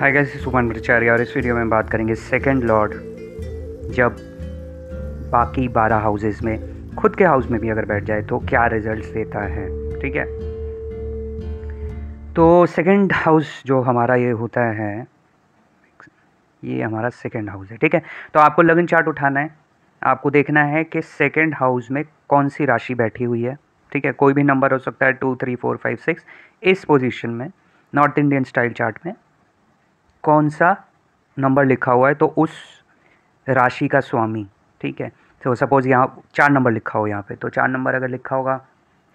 hi guys सुमन भट्टाचार्य और इस video में बात करेंगे सेकंड लॉर्ड जब बाकी बारह हाउसेस में खुद के हाउस में भी अगर बैठ जाए तो क्या रिजल्ट्स देता है ठीक है तो सेकंड हाउस जो हमारा ये होता है ये हमारा सेकंड हाउस है ठीक है तो आपको लगन चार्ट उठाना है आपको देखना है कि सेकंड हाउस में कौन सी राशि बैठी हुई है ठीक है कोई भी नंबर हो सकता है two three four five six इस पोजीशन में नॉर्थ इंडियन स्टाइल चार्ट में कौन सा नंबर लिखा हुआ है तो उस राशि का स्वामी ठीक है तो सपोज़ यहाँ चार नंबर लिखा हो यहाँ पे तो चार नंबर अगर लिखा होगा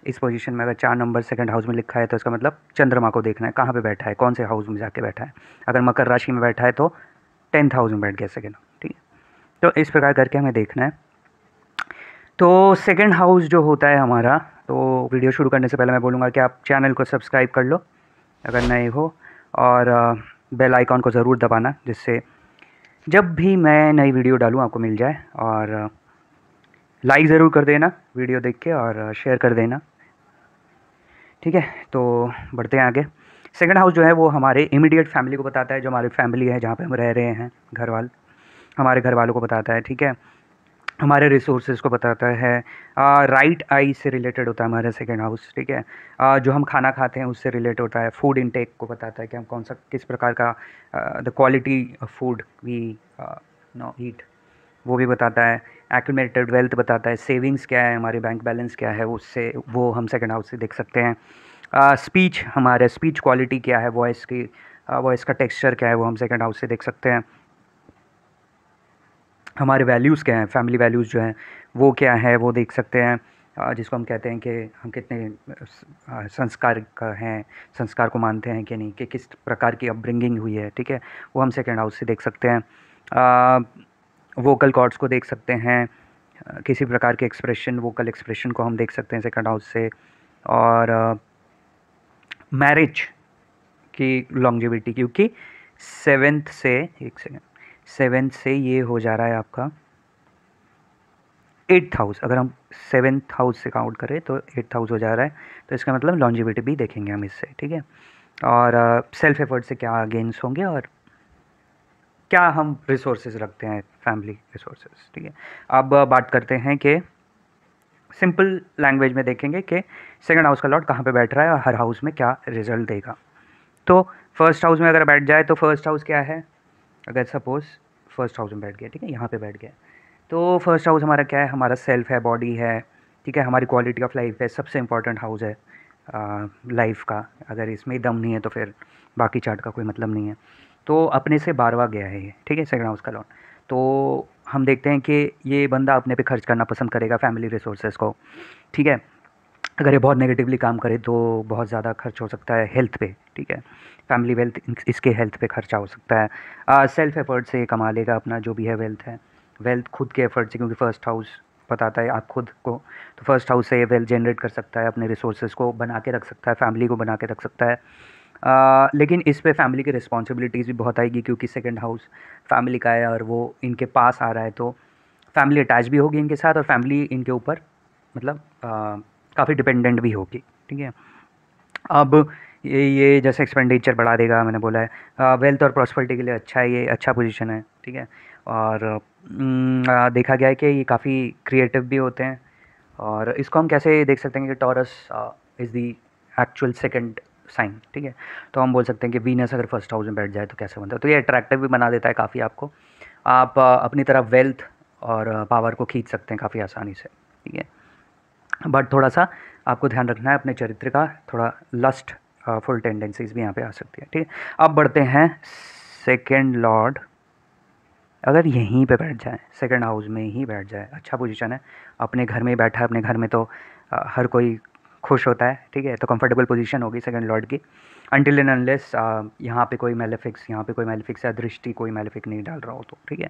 इस पोजीशन में अगर चार नंबर सेकंड हाउस में लिखा है तो इसका मतलब चंद्रमा को देखना है कहाँ पे बैठा है कौन से हाउस में जाके बैठा है अगर मकर राशि में बैठा है तो टेंथ हाउस में बैठ गया सेकेंड ठीक है तो इस प्रकार करके हमें देखना है तो सेकेंड हाउस जो होता है हमारा तो वीडियो शुरू करने से पहले मैं बोलूँगा कि आप चैनल को सब्सक्राइब कर लो अगर नए हो और बेल आइकॉन को ज़रूर दबाना जिससे जब भी मैं नई वीडियो डालूँ आपको मिल जाए और लाइक uh, ज़रूर कर देना वीडियो देख के और शेयर uh, कर देना ठीक है तो बढ़ते हैं आगे सेकंड हाउस जो है वो हमारे इमीडिएट फैमिली को बताता है जो हमारी फैमिली है जहाँ पे हम रह रहे हैं घर वाल हमारे घर वालों को बताता है ठीक है हमारे रिसोर्सेज को बताता है राइट uh, आई right से रिलेटेड होता है हमारा सेकेंड हाउस ठीक है uh, जो हम खाना खाते हैं उससे रिलेट होता है फूड इनटेक को बताता है कि हम कौन सा किस प्रकार का the quality of food we know eat वो भी बताता है एक्यूमेटेड वेल्थ बताता है सेविंग्स क्या है हमारे बैंक बैलेंस क्या है उससे वो हम सेकेंड हाउस से देख सकते हैं स्पीच uh, हमारे स्पीच क्वालिटी क्या है वॉइस की वॉइस का टेक्सचर क्या है वो हम सेकेंड हाउस से देख सकते हैं हमारे वैल्यूज़ क्या हैं फैमिली वैल्यूज़ जो हैं वो क्या है वो देख सकते हैं जिसको हम कहते हैं कि हम कितने संस्कार का हैं संस्कार को मानते हैं कि नहीं कि किस प्रकार की अपब्रिंगिंग हुई है ठीक है वो हम सेकेंड हाउस से देख सकते हैं वोकल कॉर्ड्स को देख सकते हैं किसी प्रकार के एक्सप्रेशन वोकल एक्सप्रेशन को हम देख सकते हैं सेकेंड हाउस से और मैरिज की लॉन्गेविटी क्योंकि सेवेंथ से एक सेकेंड सेवेंथ से ये हो जा रहा है आपका एट्थ हाउस अगर हम सेवेंथ हाउस से काउंट करें तो एट्थ हाउस हो जा रहा है तो इसका मतलब लॉन्जिबिलिटी भी देखेंगे हम इससे ठीक है और सेल्फ uh, एफर्ट से क्या गेंस होंगे और क्या हम रिसोर्सेज रखते हैं फैमिली रिसोर्सेज ठीक है अब बात करते हैं कि सिंपल लैंग्वेज में देखेंगे कि सेकंड हाउस का लॉट कहाँ पे बैठ रहा है और हर हाउस में क्या रिजल्ट देगा तो फर्स्ट हाउस में अगर बैठ जाए तो फर्स्ट हाउस क्या है अगर सपोज़ फर्स्ट हाउस में बैठ गया ठीक है यहाँ पे बैठ गया तो फर्स्ट हाउस हमारा क्या है हमारा सेल्फ है बॉडी है ठीक है हमारी क्वालिटी ऑफ लाइफ है सबसे इंपॉर्टेंट हाउस है लाइफ का अगर इसमें दम नहीं है तो फिर बाकी चार्ट का कोई मतलब नहीं है तो अपने से बारवा गया है ये ठीक है सेकेंड हाउस का लोन तो हम देखते हैं कि ये बंदा अपने पे खर्च करना पसंद करेगा फैमिली रिसोर्सेज को ठीक है अगर ये बहुत नेगेटिवली काम करे तो बहुत ज़्यादा खर्च हो सकता है हेल्थ पे ठीक है फैमिली वेल्थ इसके हेल्थ पे खर्चा हो सकता है सेल्फ एफर्ट से कमा लेगा अपना जो भी है वेल्थ है वेल्थ खुद के एफर्ट से क्योंकि फ़र्स्ट हाउस बताता है आप खुद को तो फर्स्ट हाउस से वेल्थ जनरेट कर सकता है अपने रिसोर्सेज को बना के रख सकता है फैमिली को बना के रख सकता है आ, लेकिन इस पे फैमिली की रिस्पॉन्सिबिलिटीज़ भी बहुत आएगी क्योंकि सेकेंड हाउस फैमिली का है और वो इनके पास आ रहा है तो फैमिली अटैच भी होगी इनके साथ और फैमिली इनके ऊपर मतलब आ, काफ़ी डिपेंडेंट भी होगी ठीक है अब ये ये जैसे एक्सपेंडिचर बढ़ा देगा मैंने बोला है वेल्थ और प्रॉस्पर्टी के लिए अच्छा है ये अच्छा पोजीशन है ठीक है और हम्म, आ, देखा गया है कि ये काफ़ी क्रिएटिव भी होते हैं और इसको हम कैसे देख सकते हैं कि Taurus is the actual second sign ठीक है तो हम बोल सकते हैं कि वीनस अगर फर्स्ट हाउस में बैठ जाए तो कैसे बनता है तो ये अट्रैक्टिव भी बना देता है काफ़ी आपको आप अपनी तरफ वेल्थ और पावर को खींच सकते हैं काफ़ी आसानी से ठीक है बट थोड़ा सा आपको ध्यान रखना है अपने चरित्र का थोड़ा लस्ट फुल टेंडेंसीज भी यहाँ पे आ सकती है ठीक है अब बढ़ते हैं सेकेंड लॉर्ड अगर यहीं पे बैठ जाए सेकंड हाउस में ही बैठ जाए अच्छा पोजीशन है अपने घर में बैठा है अपने घर में तो आ, uh, हर कोई खुश होता है ठीक है तो कंफर्टेबल पोजीशन होगी सेकंड लॉर्ड की अनटिल एंड अनलेस यहाँ पे कोई मेलेफिक्स यहाँ पे कोई मेलेफिक्स या दृष्टि कोई मेलेफिक नहीं डाल रहा हो तो ठीक है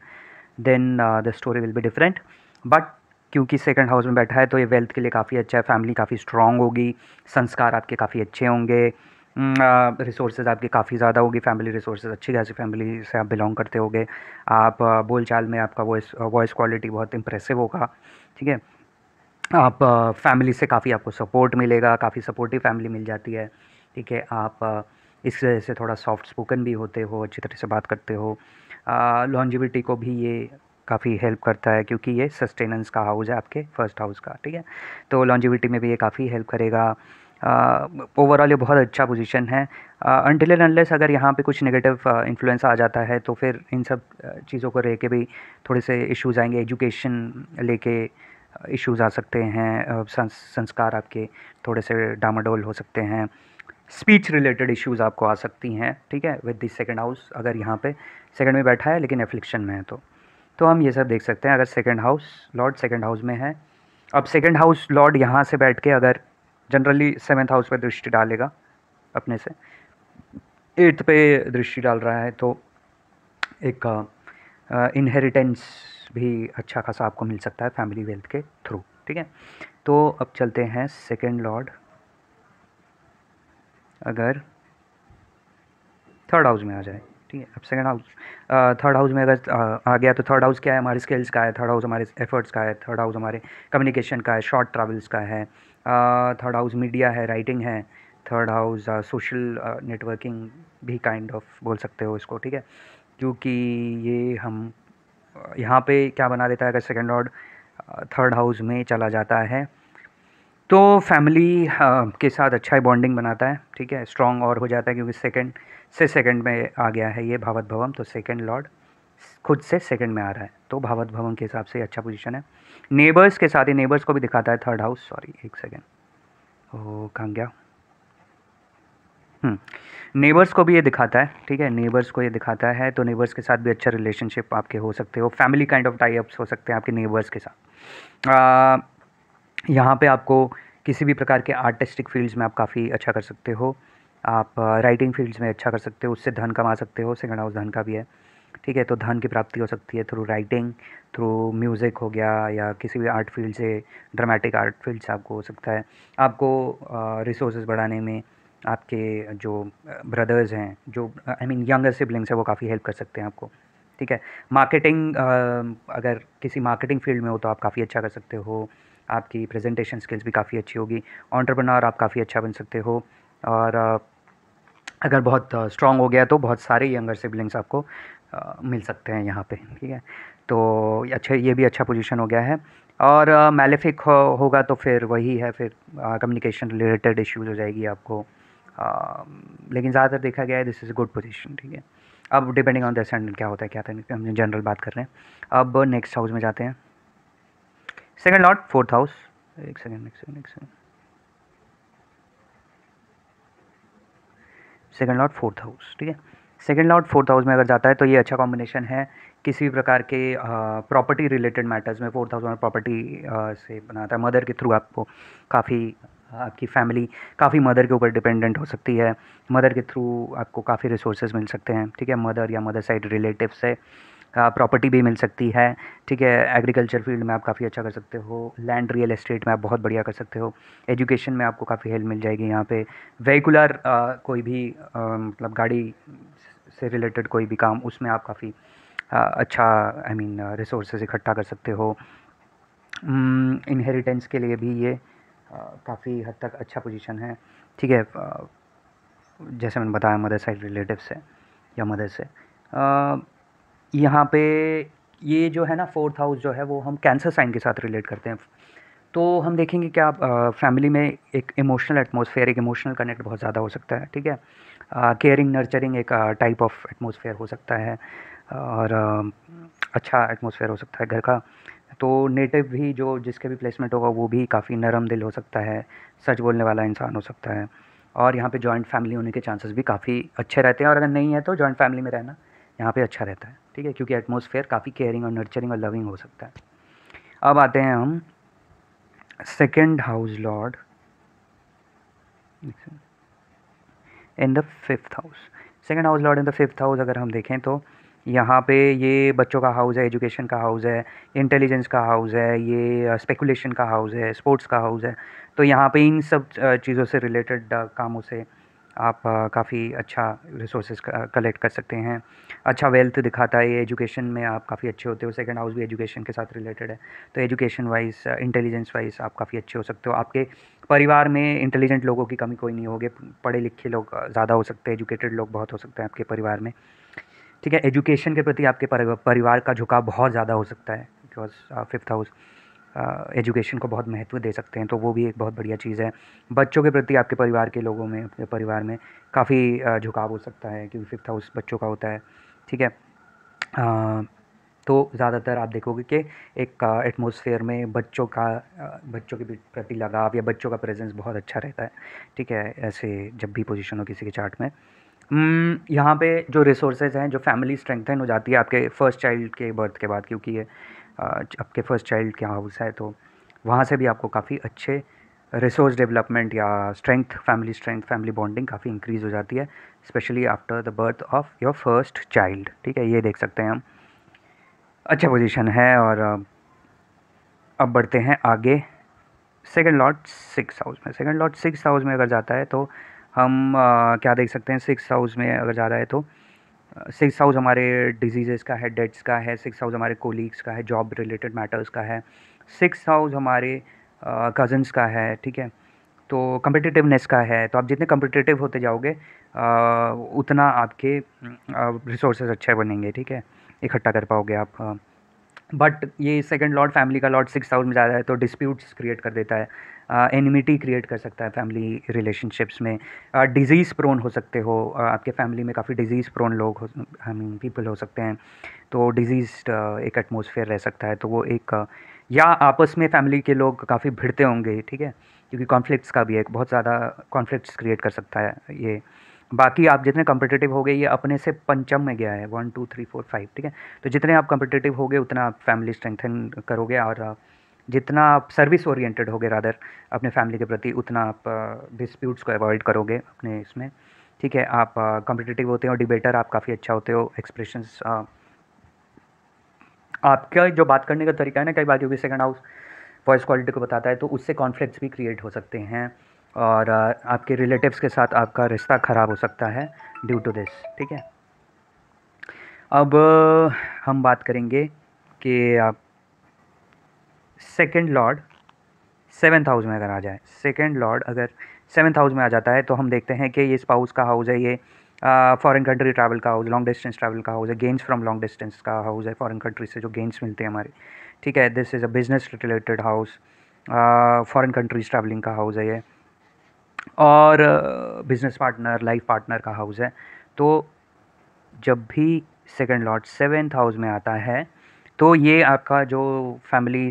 देन द स्टोरी विल भी डिफरेंट बट क्योंकि सेकंड हाउस में बैठा है तो ये वेल्थ के लिए काफ़ी अच्छा है फैमिली काफ़ी स्ट्रांग होगी संस्कार आपके काफ़ी अच्छे होंगे रिसोर्सेज हम्म, आपके काफ़ी ज़्यादा होगी फैमिली रिसोर्सेज अच्छी खासी फैमिली से आप बिलोंग करते होगे आप बोलचाल में आपका वॉइस वॉइस क्वालिटी बहुत इंप्रेसिव होगा ठीक है आप फैमिली से काफ़ी आपको सपोर्ट मिलेगा काफ़ी सपोर्टिव फैमिली मिल जाती है ठीक है आप इस वजह से थोड़ा सॉफ्ट स्पोकन भी होते हो अच्छी तरह से बात करते हो लॉन्जिविटी को भी ये काफ़ी हेल्प करता है क्योंकि ये सस्टेनेंस का हाउस है आपके फर्स्ट हाउस का ठीक है तो लॉन्जिविटी में भी ये काफ़ी हेल्प करेगा ओवरऑल ये बहुत अच्छा पोजीशन है अनटिल एंड अनलेस अगर यहाँ पे कुछ नेगेटिव इन्फ्लुएंस आ जाता है तो फिर इन सब चीज़ों को लेके भी थोड़े से इश्यूज आएंगे एजुकेशन लेके इश्यूज आ सकते हैं संस्कार आपके थोड़े से डामाडोल हो सकते हैं स्पीच रिलेटेड इश्यूज आपको आ सकती हैं ठीक है विद दिस सेकेंड हाउस अगर यहाँ पे सेकेंड में बैठा है लेकिन एफ्लिक्शन में है तो तो हम ये सब देख सकते हैं अगर second house lord second house में है अब सेकेंड हाउस लॉर्ड यहाँ से बैठ के अगर जनरली सेवन्थ हाउस पर दृष्टि डालेगा अपने से एट्थ पे दृष्टि डाल रहा है तो एक इनहेरिटेंस भी अच्छा खासा आपको मिल सकता है फैमिली वेल्थ के थ्रू ठीक है तो अब चलते हैं सेकेंड लॉर्ड अगर थर्ड हाउस में आ जाए ठीक है अब सेकेंड हाउस थर्ड हाउस में अगर आ, गया तो थर्ड हाउस क्या है हमारे स्किल्स का है थर्ड हाउस हमारे एफर्ट्स का है थर्ड हाउस हमारे कम्युनिकेशन का है शॉर्ट ट्रैवल्स का है थर्ड हाउस मीडिया है राइटिंग है थर्ड हाउस सोशल नेटवर्किंग भी काइंड kind ऑफ of बोल सकते हो इसको ठीक है क्योंकि ये हम यहाँ पे क्या बना देता है अगर सेकेंड और थर्ड हाउस में चला जाता है तो फैमिली के साथ अच्छा ही बॉन्डिंग बनाता है ठीक है स्ट्रॉन्ग और हो जाता है क्योंकि सेकेंड से सेकंड में आ गया है ये भावत भवम तो सेकंड लॉर्ड खुद से सेकंड में आ रहा है तो भावत भवम के हिसाब से अच्छा पोजीशन है नेबर्स के साथ ही नेबर्स को भी दिखाता है थर्ड हाउस सॉरी एक सेकेंड ओ कहाँ गया नेबर्स हम्म, को भी ये दिखाता है ठीक है नेबर्स को ये दिखाता है तो नेबर्स के साथ भी अच्छा रिलेशनशिप आपके हो सकते हो फैमिली काइंड ऑफ टाइप्स हो सकते हैं आपके नेबर्स के साथ यहाँ पे आपको किसी भी प्रकार के आर्टिस्टिक फील्ड्स में आप काफ़ी अच्छा कर सकते हो आप राइटिंग फील्ड्स में अच्छा कर सकते हो उससे धन कमा सकते हो सेकंड हाउस धन का भी है ठीक है तो धन की प्राप्ति हो सकती है थ्रू राइटिंग थ्रू म्यूज़िक हो गया या किसी भी आर्ट फील्ड से ड्रामेटिक आर्ट फील्ड से आपको हो सकता है आपको रिसोर्स बढ़ाने में आपके जो ब्रदर्स हैं जो आई मीन यंगर सिबलिंग्स हैं वो काफ़ी हेल्प कर सकते हैं आपको ठीक है मार्केटिंग अगर किसी मार्केटिंग फील्ड में हो तो आप काफ़ी अच्छा कर सकते हो आपकी प्रेजेंटेशन स्किल्स भी काफ़ी अच्छी होगी ऑन्टरप्रनर आप काफ़ी अच्छा बन सकते हो और अगर बहुत स्ट्रॉन्ग हो गया तो बहुत सारे यंगर सिबलिंग्स आपको आ, मिल सकते हैं यहाँ पे ठीक है तो अच्छा ये भी अच्छा पोजीशन हो गया है और मेलेफिक हो, होगा तो फिर वही है फिर कम्युनिकेशन रिलेटेड इश्यूज हो जाएगी आपको आ, लेकिन ज़्यादातर देखा गया है दिस इज़ गुड पोजीशन ठीक है अब डिपेंडिंग ऑन द क्या होता है क्या हम जनरल बात कर रहे हैं अब नेक्स्ट हाउस में जाते हैं सेकेंड लॉट फोर्थ हाउस एक सेकेंड एक सेकेंड एक second second lord fourth house ठीक है सेकेंड लॉट फोर्थ हाउस में अगर जाता है तो ये अच्छा कॉम्बिनेशन है किसी भी प्रकार के प्रॉपर्टी रिलेटेड मैटर्स में फोर्थ हाउस में प्रॉपर्टी से बनाता है मदर के थ्रू आपको काफ़ी आपकी फैमिली काफ़ी मदर के ऊपर डिपेंडेंट हो सकती है मदर के थ्रू आपको काफ़ी रिसोर्सेज मिल सकते हैं ठीक है मदर या मदर साइड रिलेटिव से प्रॉपर्टी भी मिल सकती है ठीक है एग्रीकल्चर फील्ड में आप काफ़ी अच्छा कर सकते हो लैंड रियल एस्टेट में आप बहुत बढ़िया कर सकते हो एजुकेशन में आपको काफ़ी हेल्प मिल जाएगी यहाँ पे वेहिकुलर कोई भी मतलब गाड़ी से रिलेटेड कोई भी काम उसमें आप काफ़ी अच्छा आई मीन रिसोर्सेज इकट्ठा कर सकते हो इनहेरिटेंस के लिए भी ये काफ़ी हद तक अच्छा पोजिशन है ठीक है जैसे मैंने बताया मदर साइड रिलेटिव से या मदर से यहाँ पे ये जो है ना फोर्थ हाउस जो है वो हम कैंसर साइन के साथ रिलेट करते हैं तो हम देखेंगे क्या फैमिली में एक इमोशनल एटमोसफेयर एक इमोशनल कनेक्ट बहुत ज़्यादा हो सकता है ठीक है केयरिंग नर्चरिंग एक टाइप ऑफ एटमोसफेयर हो सकता है और आ, अच्छा एटमोसफेयर हो सकता है घर का तो नेटिव भी जो जिसके भी प्लेसमेंट होगा वो भी काफ़ी नरम दिल हो सकता है सच बोलने वाला इंसान हो सकता है और यहाँ पे जॉइंट फैमिली होने के चांसेस भी काफ़ी अच्छे रहते हैं और अगर नहीं है तो जॉइंट फैमिली में रहना यहाँ पे अच्छा रहता है ठीक है क्योंकि एटमोसफेयर काफ़ी केयरिंग और नर्चरिंग और लविंग हो सकता है अब आते हैं हम second house lord in the fifth house second house lord in the fifth house अगर हम देखें तो यहाँ पे ये बच्चों का हाउस है एजुकेशन का हाउस है इंटेलिजेंस का हाउस है ये स्पेकुलेशन का हाउस है स्पोर्ट्स का हाउस है तो यहाँ पे इन सब चीज़ों से रिलेटेड कामों से आप काफ़ी अच्छा रिसोर्सेज कलेक्ट कर सकते हैं अच्छा वेल्थ दिखाता है ये एजुकेशन में आप काफ़ी अच्छे होते हो सेकंड हाउस भी एजुकेशन के साथ रिलेटेड है तो एजुकेशन वाइज इंटेलिजेंस वाइज आप काफ़ी अच्छे हो सकते हो आपके परिवार में इंटेलिजेंट लोगों की कमी कोई नहीं होगी पढ़े लिखे लोग ज़्यादा हो सकते हैं एजुकेटेड लोग बहुत हो सकते हैं आपके परिवार में ठीक है एजुकेशन के प्रति आपके परिवार का झुकाव बहुत ज़्यादा हो सकता है बिकॉज फिफ्थ हाउस एजुकेशन को बहुत महत्व दे सकते हैं तो वो भी एक बहुत बढ़िया चीज़ है बच्चों के प्रति आपके परिवार के लोगों में आपके परिवार में काफ़ी झुकाव हो सकता है क्योंकि फिफ्थ हाउस बच्चों का होता है ठीक है आ, तो ज़्यादातर आप देखोगे कि एक एटमोसफेयर में बच्चों का बच्चों के प्रति लगाव या बच्चों का प्रेजेंस बहुत अच्छा रहता है ठीक है ऐसे जब भी पोजिशन हो किसी के चार्ट में यहाँ पे जो रिसोर्सेज हैं जो फैमिली स्ट्रेंथन हो जाती है आपके फर्स्ट चाइल्ड के बर्थ के बाद क्योंकि ये आपके फर्स्ट चाइल्ड के हाउस है तो वहाँ से भी आपको काफ़ी अच्छे रिसोर्स डेवलपमेंट या strength family strength family bonding काफ़ी इंक्रीज़ हो जाती है specially after the birth of your first child ठीक है ये देख सकते हैं हम अच्छा पोजीशन है और अब बढ़ते हैं आगे सेकंड लॉट सिक्स हाउस में सेकंड लॉट सिक्स हाउस में अगर जाता है तो हम आ, क्या देख सकते हैं सिक्स हाउस में अगर जा रहा है तो सिक्स हाउस हमारे डिजीज़ का है डेट्स का है सिक्स हाउस हमारे कोलीग्स का है जॉब रिलेटेड मैटर्स का है सिक्स हाउस हमारे कज़न्स का है ठीक है तो कम्पिटिटिवनेस का है तो आप जितने कम्पिटिटिव होते जाओगे आ, उतना आपके रिसोर्स अच्छे बनेंगे ठीक है इकट्ठा कर पाओगे आप बट ये सेकंड लॉर्ड फैमिली का लॉर्ड सिक्स हाउस में ज़्यादा है तो डिस्प्यूट्स क्रिएट कर देता है एनिमिटी क्रिएट कर सकता है फैमिली रिलेशनशिप्स में डिज़ीज़ प्रोन हो सकते हो आपके फैमिली में काफ़ी डिज़ीज़ प्रोन लोग आई मीन पीपल हो सकते हैं तो डिज़ीज़ एक एटमोसफेयर रह सकता है तो वो एक या आपस में फैमिली के लोग काफ़ी भिड़ते होंगे ठीक है क्योंकि कॉन्फ्लिक्ट्स का भी एक बहुत ज़्यादा कॉन्फ्लिक्ट्स क्रिएट कर सकता है ये बाकी आप जितने कम्पिटेटिव हो गए ये अपने से पंचम में गया है one two three four five ठीक है तो जितने आप कम्पिटेटिव हो गए उतना आप फैमिली स्ट्रेंथन करोगे और जितना आप सर्विस ओरिएंटेड होगे रादर अपने फैमिली के प्रति उतना आप डिस्प्यूट्स को अवॉइड करोगे अपने इसमें ठीक है आप कॉम्पिटिटिव होते हो डिबेटर आप काफ़ी अच्छा होते हो एक्सप्रेशंस आपका जो बात करने का तरीका है ना कई बार भी सेकेंड हाउस वॉइस क्वालिटी को बताता है तो उससे कॉन्फ्लिक्ट्स भी क्रिएट हो सकते हैं और आपके रिलेटिव्स के साथ आपका रिश्ता ख़राब हो सकता है ड्यू टू दिस ठीक है अब हम बात करेंगे कि आप सेकेंड लॉर्ड सेवन्थ हाउस में अगर आ जाए सेकेंड लॉर्ड अगर सेवन्थ हाउस में आ जाता है तो हम देखते हैं कि ये स्पाउस का हाउस है ये फॉरेन कंट्री ट्रैवल का हाउस लॉन्ग डिस्टेंस ट्रैवल का हाउस है गेंस फ्रॉम लॉन्ग डिस्टेंस का हाउस है फॉरेन कंट्री से जो गेंस मिलते हैं हमारे ठीक है this is a business related house foreign countries travelling का हाउस है ये और बिजनेस पार्टनर लाइफ पार्टनर का हाउस है तो जब भी सेकेंड लॉर्ड सेवेंथ हाउस में आता है तो ये आपका जो फैमिली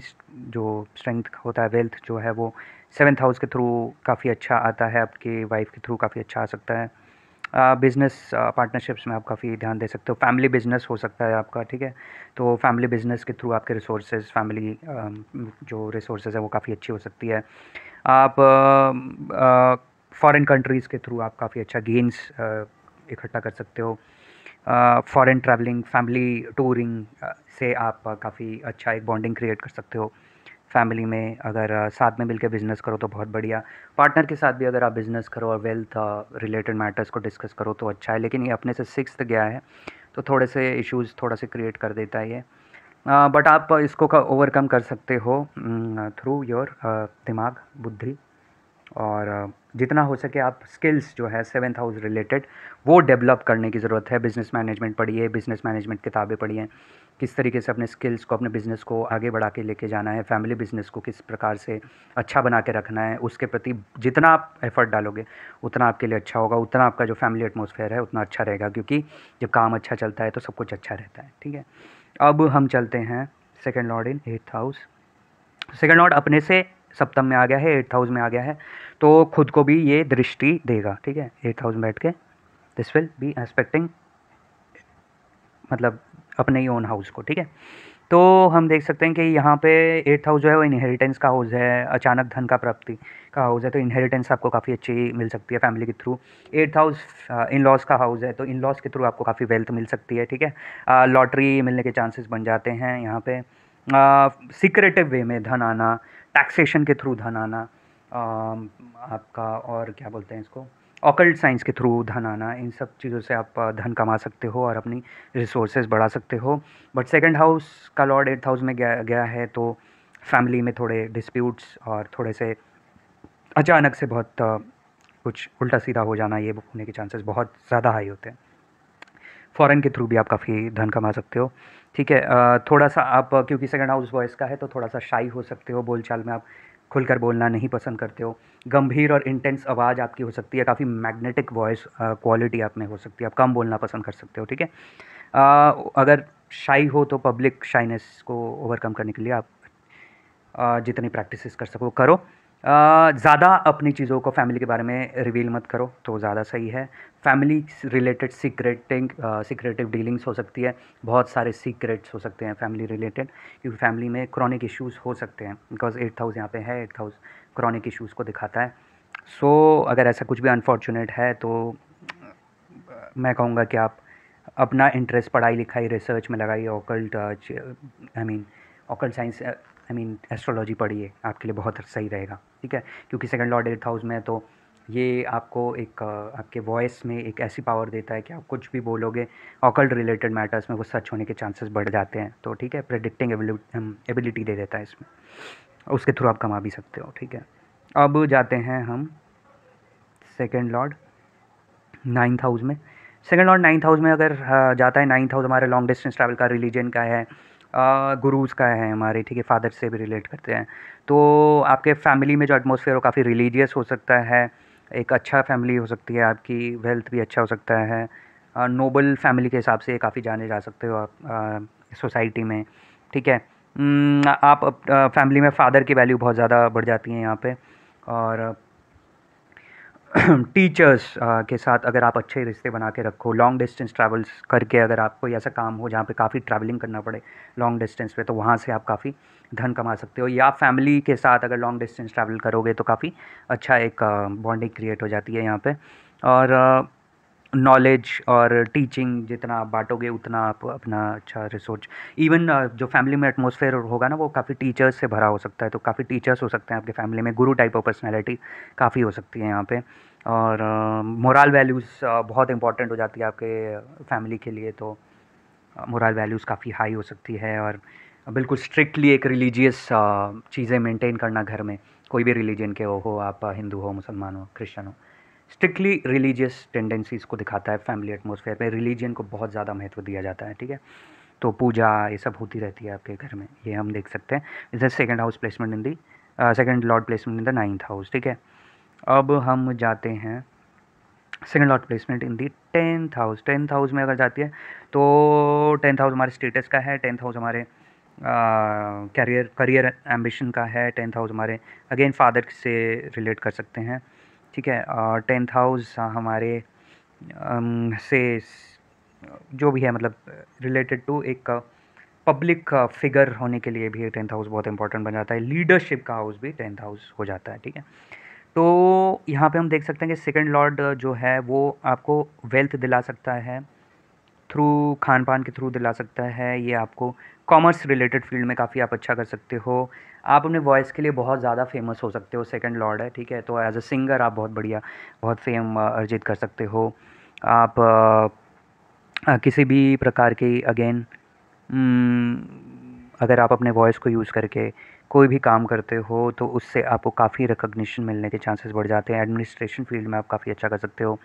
जो स्ट्रेंथ होता है वेल्थ जो है वो सेवन्थ हाउस के थ्रू काफ़ी अच्छा आता है आपके वाइफ के थ्रू काफ़ी अच्छा आ सकता है बिज़नेस पार्टनरशिप्स में आप काफ़ी ध्यान दे सकते हो फैमिली बिज़नेस हो सकता है आपका ठीक है तो फैमिली बिज़नेस के थ्रू आपके रिसोर्सेज फैमिली जो रिसोर्सेज है वो काफ़ी अच्छी हो सकती है आप फॉरेन कंट्रीज़ के थ्रू आप काफ़ी अच्छा गेंस इकट्ठा कर सकते हो फॉरेन ट्रैवलिंग फैमिली टूरिंग से आप काफ़ी अच्छा एक बॉन्डिंग क्रिएट कर सकते हो फैमिली में अगर साथ में मिलकर बिज़नेस करो तो बहुत बढ़िया पार्टनर के साथ भी अगर आप बिज़नेस करो और वेल्थ रिलेटेड मैटर्स को डिस्कस करो तो अच्छा है लेकिन ये अपने से सिक्स गया है तो थोड़े से इश्यूज थोड़ा से क्रिएट कर देता है ये बट आप इसको ओवरकम कर सकते हो थ्रू योर दिमाग बुद्धि और जितना हो सके आप स्किल्स जो है सेवन्थ हाउस रिलेटेड वो डेवलप करने की ज़रूरत है बिज़नेस मैनेजमेंट पढ़िए बिज़नेस मैनेजमेंट किताबें पढ़िए किस तरीके से अपने स्किल्स को अपने बिज़नेस को आगे बढ़ा के लेके जाना है फैमिली बिज़नेस को किस प्रकार से अच्छा बना के रखना है उसके प्रति जितना आप एफ़र्ट डालोगे उतना आपके लिए अच्छा होगा उतना आपका जो फैमिली एटमोसफेयर है उतना अच्छा रहेगा क्योंकि जब काम अच्छा चलता है तो सब कुछ अच्छा रहता है ठीक है अब हम चलते हैं second lord in eighth house second lord अपने से सप्तम में आ गया है एट्थ हाउस में आ गया है तो खुद को भी ये दृष्टि देगा ठीक है एट हाउस बैठ के दिस विल बी एक्सपेक्टिंग मतलब अपने ही ओन हाउस को ठीक है तो हम देख सकते हैं कि यहाँ पे एट हाउस जो है वो इनहेरिटेंस का हाउस है अचानक धन का प्राप्ति का हाउस है तो इनहेरिटेंस आपको काफ़ी अच्छी मिल सकती है फैमिली के through eight house in laws का हाउस है तो इन लॉज के थ्रू आपको काफ़ी वेल्थ मिल सकती है ठीक है लॉटरी uh, मिलने के चांसेस बन जाते हैं यहाँ पे सिक्रेटिव uh, वे में धन आना टैक्सेशन के थ्रू धन आना आपका और क्या बोलते हैं इसको ऑकल्ट साइंस के थ्रू धन आना इन सब चीज़ों से आप धन कमा सकते हो और अपनी रिसोर्सेज बढ़ा सकते हो बट सेकंड हाउस का लॉर्ड एट्थ हाउस में गया गया है तो फैमिली में थोड़े डिस्प्यूट्स और थोड़े से अचानक से बहुत कुछ उल्टा सीधा हो जाना ये होने के चांसेस बहुत ज़्यादा हाई होते हैं फॉरेन के थ्रू भी आप काफ़ी धन कमा सकते हो ठीक है थोड़ा सा आप क्योंकि सेकंड हाउस वॉइस का है तो थोड़ा सा शाई हो सकते हो बोलचाल में आप खुलकर बोलना नहीं पसंद करते हो गंभीर और इंटेंस आवाज़ आपकी हो सकती है काफ़ी मैग्नेटिक वॉइस क्वालिटी आप में हो सकती है आप कम बोलना पसंद कर सकते हो ठीक है अगर शाई हो तो पब्लिक शाइनेस को ओवरकम करने के लिए आप आ, जितनी प्रैक्टिस कर सको करो ज़्यादा अपनी चीज़ों को फैमिली के बारे में रिवील मत करो तो ज़्यादा सही है family related secreting secretive dealings हो सकती है बहुत सारे सीक्रेट्स हो सकते हैं फैमिली रिलेटेड क्योंकि फैमिली में क्रॉनिक इश्यूज़ हो सकते हैं बिकॉज एट हाउस यहाँ पे है एट हाउस क्रॉनिक इश्यूज़ को दिखाता है सो so, अगर ऐसा कुछ भी अनफॉर्चुनेट है तो मैं कहूँगा कि आप अपना इंटरेस्ट पढ़ाई लिखाई रिसर्च में लगाइए occult I mean occult science I mean astrology पढ़िए आपके लिए बहुत सही रहेगा ठीक है क्योंकि सेकंड लॉर्ड एट हाउस में तो ये आपको एक आपके वॉइस में एक ऐसी पावर देता है कि आप कुछ भी बोलोगे ऑकल्ट रिलेटेड मैटर्स में वो सच होने के चांसेस बढ़ जाते हैं तो ठीक है प्रेडिक्टिंग एबिलिटी दे देता है इसमें उसके थ्रू आप कमा भी सकते हो ठीक है अब जाते हैं हम सेकेंड लॉर्ड नाइन्थ हाउस में सेकेंड लॉर्ड नाइन्थ हाउस में अगर हाँ, जाता है नाइन्थ हाउस हमारे लॉन्ग डिस्टेंस ट्रैवल का रिलीजन का है गुरूज़ का है हमारे ठीक है फादर से भी रिलेट करते हैं तो आपके फैमिली में जो एटमोसफेयर हो काफ़ी रिलीजियस हो सकता है एक अच्छा फैमिली हो सकती है आपकी वेल्थ भी अच्छा हो सकता है नोबल फैमिली के हिसाब से काफ़ी जाने जा सकते हो आप सोसाइटी में ठीक है आप फैमिली में फादर की वैल्यू बहुत ज़्यादा बढ़ जाती है यहाँ पे और टीचर्स के साथ अगर आप अच्छे रिश्ते बना के रखो लॉन्ग डिस्टेंस ट्रैवल्स करके अगर आप कोई ऐसा काम हो जहाँ पे काफ़ी ट्रैवलिंग करना पड़े लॉन्ग डिस्टेंस पे तो वहाँ से आप काफ़ी धन कमा सकते हो या फैमिली के साथ अगर लॉन्ग डिस्टेंस ट्रैवल करोगे तो काफ़ी अच्छा एक बॉन्डिंग क्रिएट हो जाती है यहाँ पे और नॉलेज और टीचिंग जितना आप बांटोगे उतना आप अपना अच्छा रिसोर्च इवन जो फैमिली में एटमोसफेयर होगा ना वो काफ़ी टीचर्स से भरा हो सकता है तो काफ़ी टीचर्स हो सकते हैं आपके फैमिली में गुरु टाइप ऑफ पर्सनैलिटी काफ़ी हो सकती है यहाँ पर और मोरल uh, वैल्यूज़ uh, बहुत इंपॉर्टेंट हो जाती है आपके फैमिली के लिए तो मोरल वैल्यूज़ काफ़ी हाई हो सकती है और uh, बिल्कुल स्ट्रिक्टली एक रिलीजियस चीज़ें मेंटेन करना घर में कोई भी रिलीजन के हो हो आप हिंदू हो मुसलमान हो क्रिश्चन हो स्ट्रिक्टली रिलीजियस टेंडेंसीज़ को दिखाता है फैमिली एटमोसफेयर में रिलीजन को बहुत ज़्यादा महत्व दिया जाता है ठीक है तो पूजा ये सब होती रहती है आपके घर में ये हम देख सकते हैं the second house placement in the second lord placement in the ninth house ठीक है अब हम जाते हैं second lord placement in the tenth house tenth house में अगर जाती है तो टेंथ हाउस हमारे स्टेटस का है टेंथ हाउस हमारे करियर करियर एम्बिशन का है टेंथ हाउस हमारे अगेन फादर से रिलेट कर सकते हैं ठीक है और टेंथ हाउस हमारे um, से जो भी है मतलब रिलेटेड टू एक पब्लिक फिगर होने के लिए भी टेंथ हाउस बहुत इंपॉर्टेंट बन जाता है लीडरशिप का हाउस भी टेंथ हाउस हो जाता है ठीक है तो यहाँ पे हम देख सकते हैं कि सेकंड लॉर्ड जो है वो आपको वेल्थ दिला सकता है थ्रू खान पान के थ्रू दिला सकता है ये आपको कॉमर्स रिलेटेड फील्ड में काफ़ी आप अच्छा कर सकते हो आप अपने वॉइस के लिए बहुत ज़्यादा फेमस हो सकते हो सेकंड लॉर्ड है ठीक है तो एज अ सिंगर आप बहुत बढ़िया बहुत फेम अर्जित कर सकते हो आप आ, किसी भी प्रकार के अगेन हम्म, अगर आप अपने वॉइस को यूज़ करके कोई भी काम करते हो तो उससे आपको काफ़ी रिकग्निशन मिलने के चांसेस बढ़ जाते हैं एडमिनिस्ट्रेशन फील्ड में आप काफ़ी अच्छा कर सकते हो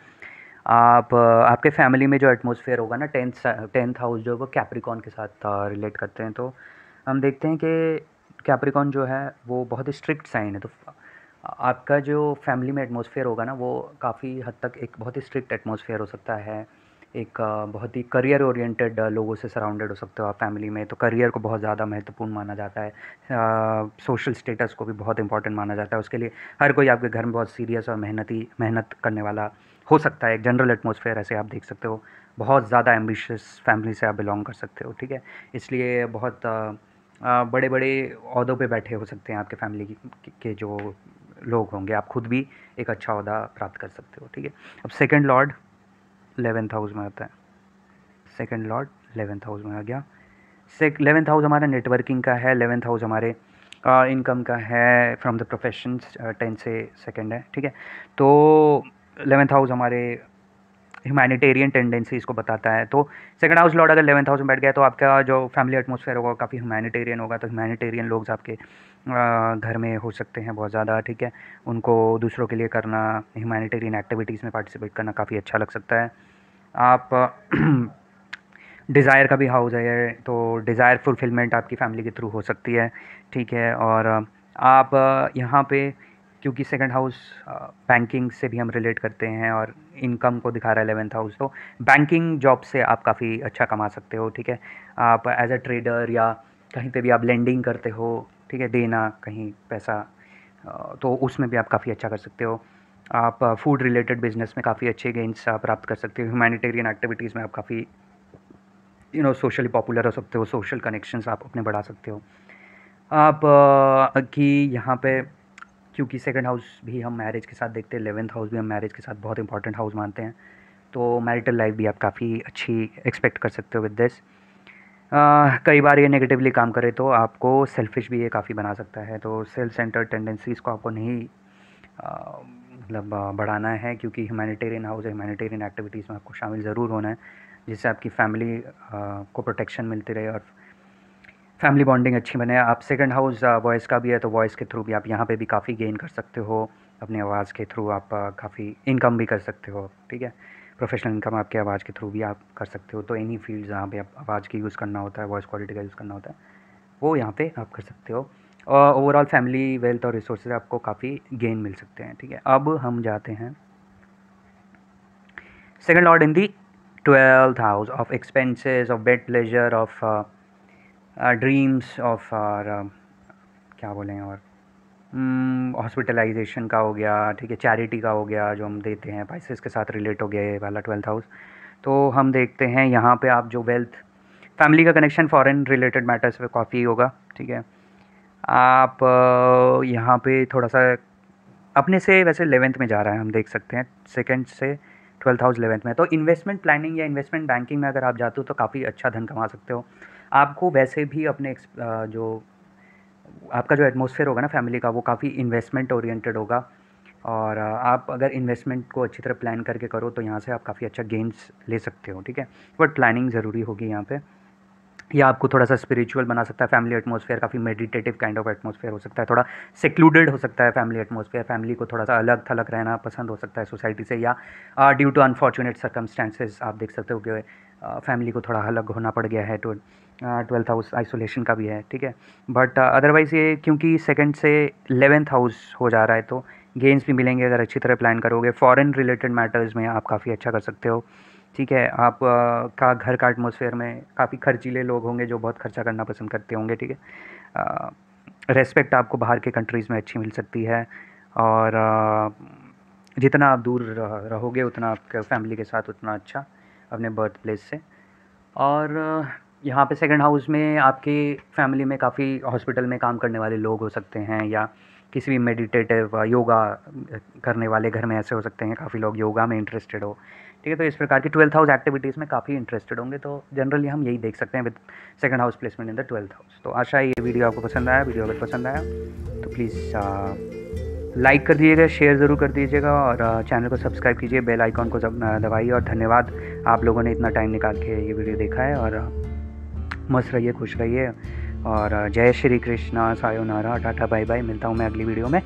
आप आपके फैमिली में जो एटमोसफेयर होगा ना टेंथ टेंथ हाउस जो है वो कैप्रिकॉन के साथ रिलेट करते हैं तो हम देखते हैं कि कैप्रिकॉन जो है वो बहुत स्ट्रिक्ट साइन है तो आपका जो फैमिली में एटमोसफेयर होगा ना वो काफ़ी हद तक एक बहुत ही स्ट्रिक्ट एटमोसफेयर हो सकता है एक बहुत ही करियर ओरिएंटेड लोगों से सराउंडेड हो सकते हो आप फैमिली में तो करियर को बहुत ज़्यादा महत्वपूर्ण माना जाता है सोशल स्टेटस को भी बहुत इंपॉर्टेंट माना जाता है उसके लिए हर कोई आपके घर में बहुत सीरियस और मेहनती मेहनत करने वाला हो सकता है एक जनरल एटमोसफेयर ऐसे आप देख सकते हो बहुत ज़्यादा एम्बिशियस फैमिली से आप बिलोंग कर सकते हो ठीक है इसलिए बहुत बड़े बड़े अहदों पे बैठे हो सकते हैं आपके फैमिली के जो लोग होंगे आप खुद भी एक अच्छा अहदा प्राप्त कर सकते हो ठीक है अब सेकेंड लॉर्ड एलेवेंथ हाउस में आता है सेकेंड लॉर्ड एलेवेंथ हाउस में आ गया इलेवेंथ हाउस हमारा नेटवर्किंग का है एलेवेंथ हाउस हमारे इनकम uh, का है फ्रॉम द प्रोफेशन टेंथ से सेकेंड है ठीक है तो इलेवंथ हाउस हमारे ह्यूमैनिटेरियन टेंडेंसीज़ को बताता है तो सेकंड हाउस लॉर्ड अगर इलेवंथ हाउस में बैठ गया तो आपका जो फैमिली एटमोसफेयर होगा काफ़ी ह्यूमैनिटेरियन होगा तो ह्यूमैनिटेरियन लोग आपके घर में हो सकते हैं बहुत ज़्यादा ठीक है उनको दूसरों के लिए करना ह्यूमैनिटेरियन एक्टिविटीज़ में पार्टिसिपेट करना काफ़ी अच्छा लग सकता है आप डिज़ायर का भी हाउस है ये तो डिज़ायर फुलफिलमेंट आपकी फैमिली के थ्रू हो सकती है ठीक है और आप यहाँ पे क्योंकि सेकंड हाउस बैंकिंग से भी हम रिलेट करते हैं और इनकम को दिखा रहा है एलेवेंथ हाउस तो बैंकिंग जॉब से आप काफ़ी अच्छा कमा सकते हो ठीक है आप एज अ ट्रेडर या कहीं पे भी आप लेंडिंग करते हो ठीक है देना कहीं पैसा uh, तो उसमें भी आप काफ़ी अच्छा कर सकते हो आप फूड रिलेटेड बिजनेस में काफ़ी अच्छे गेंस प्राप्त कर सकते हो ह्यूमैनिटेरियन एक्टिविटीज़ में आप काफ़ी यू नो सोशली पॉपुलर हो सकते हो सोशल कनेक्शंस आप अपने बढ़ा सकते हो आप uh, कि यहाँ पे क्योंकि सेकंड हाउस भी हम मैरिज के साथ देखते हैं एलेवेंथ हाउस भी हम मैरिज के साथ बहुत इंपॉर्टेंट हाउस मानते हैं तो मैरिटल लाइफ भी आप काफ़ी अच्छी एक्सपेक्ट कर सकते हो विद दिस कई बार ये नेगेटिवली काम करे तो आपको सेल्फिश भी ये काफ़ी बना सकता है तो सेल्फ सेंटर टेंडेंसीज़ को आपको नहीं मतलब बढ़ाना है क्योंकि ह्यूमैनिटेरियन हाउस है ह्यूमैनिटेरियन एक्टिविटीज़ में आपको शामिल ज़रूर होना है जिससे आपकी फैमिली को प्रोटेक्शन मिलती रहे और फैमिली बॉन्डिंग अच्छी बने आप सेकंड हाउस वॉइस का भी है तो वॉइस के थ्रू भी आप यहाँ पे भी काफ़ी गेन कर सकते हो अपनी आवाज़ के थ्रू आप uh, काफ़ी इनकम भी कर सकते हो ठीक है प्रोफेशनल इनकम आपके आवाज़ के थ्रू भी आप कर सकते हो तो एनी फील्ड जहाँ पे आप आवाज़ की यूज़ करना होता है वॉइस क्वालिटी का यूज़ करना होता है वो यहाँ पर आप कर सकते हो और ओवरऑल फैमिली वेल्थ और रिसोर्सेज आपको काफ़ी गेन मिल सकते हैं ठीक है अब हम जाते हैं second lord in the twelfth house of expenses of bed pleasure of dreams of or क्या बोलें और हॉस्पिटलाइजेशन हम्म, का हो गया ठीक है चैरिटी का हो गया जो हम देते हैं पाइसेस के साथ रिलेट हो गया ये वाला ट्वेल्थ हाउस तो हम देखते हैं यहाँ पे आप जो वेल्थ फैमिली का कनेक्शन फॉरेन रिलेटेड मैटर्स पे काफ़ी होगा ठीक है आप uh, यहाँ पे थोड़ा सा अपने से वैसे एलेवेंथ में जा रहा है हम देख सकते हैं सेकेंड से ट्वेल्थ हाउस एलेवेंथ में तो इन्वेस्टमेंट प्लानिंग या इन्वेस्टमेंट बैंकिंग में अगर आप जाते हो तो काफ़ी अच्छा धन कमा सकते हो आपको वैसे भी अपने जो आपका जो एटमोसफेयर होगा ना फैमिली का वो काफ़ी इन्वेस्टमेंट ओरिएंटेड होगा और आप अगर इन्वेस्टमेंट को अच्छी तरह प्लान करके करो तो यहाँ से आप काफ़ी अच्छा गेंस ले सकते हो ठीक है बट प्लानिंग ज़रूरी होगी यहाँ पे या आपको थोड़ा सा स्पिरिचुअल बना सकता है फैमिली एटमोसफेयर काफ़ी मेडिटेटिव काइंड ऑफ एटमोसफेयर हो सकता है थोड़ा सिक्लूडेड हो सकता है फैमिली एटमोसफेयर फैमिली को थोड़ा सा अलग थलग रहना पसंद हो सकता है सोसाइटी से या ड्यू टू अनफॉर्चुनेट सर्कमस्टेंसेज आप देख सकते हो कि फैमिली को थोड़ा अलग होना पड़ गया है टू तो ट्वेल्थ हाउस आइसोलेशन का भी है ठीक है बट अदरवाइज़ uh, ये क्योंकि सेकंड से एलेवेंथ हाउस हो जा रहा है तो गेंस भी मिलेंगे अगर अच्छी तरह प्लान करोगे फॉरेन रिलेटेड मैटर्स में आप काफ़ी अच्छा कर सकते हो ठीक है आप आ, uh, का घर का एटमोसफेयर में काफ़ी खर्चीले लोग होंगे जो बहुत खर्चा करना पसंद करते होंगे ठीक है रेस्पेक्ट uh, आपको बाहर के कंट्रीज़ में अच्छी मिल सकती है और आ, जितना आप दूर रहोगे उतना आपके फैमिली के साथ उतना अच्छा अपने बर्थ प्लेस से और यहाँ पे सेकंड हाउस में आपकी फैमिली में काफ़ी हॉस्पिटल में काम करने वाले लोग हो सकते हैं या किसी भी मेडिटेटिव योगा करने वाले घर में ऐसे हो सकते हैं काफ़ी लोग योगा में इंटरेस्टेड हो ठीक है तो इस प्रकार की ट्वेल्थ हाउस एक्टिविटीज़ में काफ़ी इंटरेस्टेड होंगे तो जनरली हम यही देख सकते हैं with second house placement in the twelfth house तो आशा है ये वीडियो आपको पसंद आया वीडियो अगर पसंद आया तो प्लीज़ लाइक कर दीजिएगा शेयर ज़रूर कर दीजिएगा और चैनल को सब्सक्राइब कीजिए बेल आइकॉन को दबाइए और धन्यवाद आप लोगों ने इतना टाइम निकाल के ये वीडियो देखा है और मस्त रहिए खुश रहिए और जय Shri Krishna sayonara tata bye bye मिलता हूँ मैं अगली वीडियो में